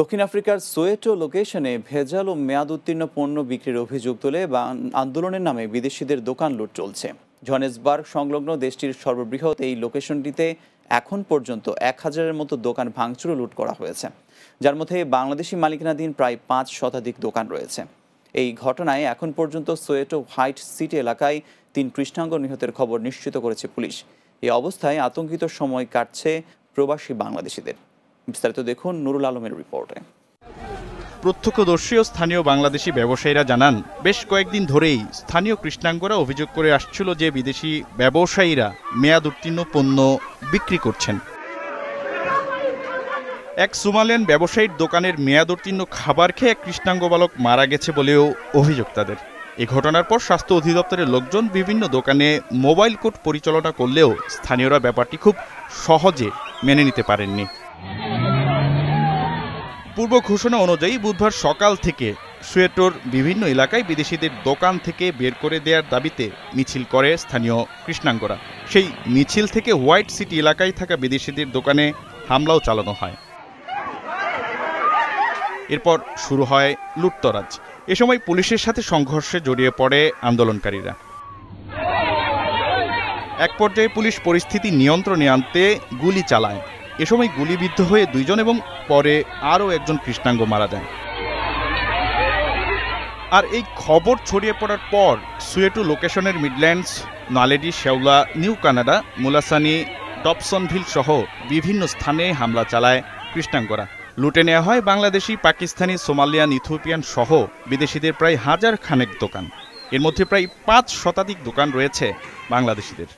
দক্ষিণ আফ্রিকার সোয়েটো লোকেশনে ভেজাল ও মেয়াদ উত্তীর্ণ পণ্য বিক্রির অভিযোগ তুলে আন্দোলনের নামে বিদেশিদের দোকান লুট চলছে জনেসবার্গ সংলগ্ন দেশটির সর্ববৃহৎ এই লোকেশনটিতে এখন পর্যন্ত এক হাজারের মতো দোকান ভাঙচুর লুট করা হয়েছে যার মধ্যে বাংলাদেশি মালিকানাধীন প্রায় পাঁচ শতাধিক দোকান রয়েছে এই ঘটনায় এখন পর্যন্ত সোয়েটো হাইট সিটি এলাকায় তিন কৃষ্ণাঙ্গ নিহতের খবর নিশ্চিত করেছে পুলিশ এই অবস্থায় আতঙ্কিত সময় কাটছে প্রবাসী বাংলাদেশিদের বিস্তারিত দেখুন নুরুল আলমের রিপোর্টে প্রত্যক্ষদর্শী ও স্থানীয় বাংলাদেশি ব্যবসায়ীরা জানান বেশ কয়েকদিন ধরেই স্থানীয় কৃষ্ণাঙ্গরা অভিযোগ করে আসছিল যে বিদেশি ব্যবসায়ীরা মেয়াদ উত্তীর্ণ পণ্য বিক্রি করছেন এক সোমালিয়ান ব্যবসায়ীর দোকানের মেয়াদ উত্তীর্ণ খাবার খেয়ে এক কৃষ্ণাঙ্গ বালক মারা গেছে বলেও অভিযোগ তাদের এ ঘটনার পর স্বাস্থ্য অধিদপ্তরের লোকজন বিভিন্ন দোকানে মোবাইল কোর্ট পরিচালনা করলেও স্থানীয়রা ব্যাপারটি খুব সহজে মেনে নিতে পারেননি পূর্ব ঘোষণা অনুযায়ী বুধবার সকাল থেকে সুয়েটোর বিভিন্ন এলাকায় বিদেশিদের দোকান থেকে বের করে দেওয়ার দাবিতে মিছিল করে স্থানীয় কৃষ্ণাঙ্গরা সেই মিছিল থেকে হোয়াইট সিটি এলাকায় থাকা বিদেশিদের দোকানে হামলাও চালানো হয় এরপর শুরু হয় লুটতরাজ এ সময় পুলিশের সাথে সংঘর্ষে জড়িয়ে পড়ে আন্দোলনকারীরা এক পর্যায়ে পুলিশ পরিস্থিতি নিয়ন্ত্রণে আনতে গুলি চালায় এ সময় গুলিবিদ্ধ হয়ে দুইজন এবং পরে আরও একজন কৃষ্ণাঙ্গ মারা যান আর এই খবর ছড়িয়ে পড়ার পর সুয়েটু লোকেশনের মিডল্যান্ডস নালেডি শেওলা নিউ কানাডা মুলাসানি টপসনভিল সহ বিভিন্ন স্থানে হামলা চালায় কৃষ্ণাঙ্গরা লুটে নেওয়া হয় বাংলাদেশি পাকিস্তানি সোমালিয়ান ইথিওপিয়ান সহ বিদেশিদের প্রায় হাজার খানেক দোকান এর মধ্যে প্রায় পাঁচ শতাধিক দোকান রয়েছে বাংলাদেশিদের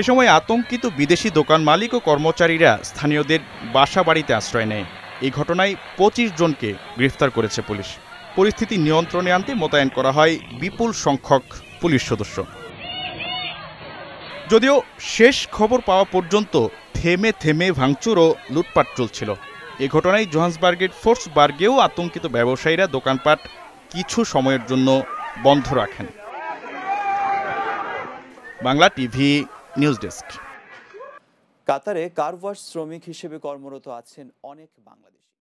এ সময় আতঙ্কিত বিদেশি দোকান মালিক ও কর্মচারীরা স্থানীয়দের বাসা বাড়িতে আশ্রয় নেয় এই ঘটনায় পঁচিশ জনকে গ্রেফতার করেছে পুলিশ পরিস্থিতি নিয়ন্ত্রণে আনতে মোতায়েন করা হয় বিপুল সংখ্যক পুলিশ সদস্য যদিও শেষ খবর পাওয়া পর্যন্ত থেমে থেমে ভাঙচুর ও লুটপাট চলছিল এ ঘটনায় জোহান্সবার্গের ফোর্সবার্গেও আতঙ্কিত ব্যবসায়ীরা দোকানপাট কিছু সময়ের জন্য বন্ধ রাখেন বাংলা টিভি নিউজ ডেস্ক কাতারে কার ওয়াশ শ্রমিক হিসেবে কর্মরত আছেন অনেক বাংলাদেশি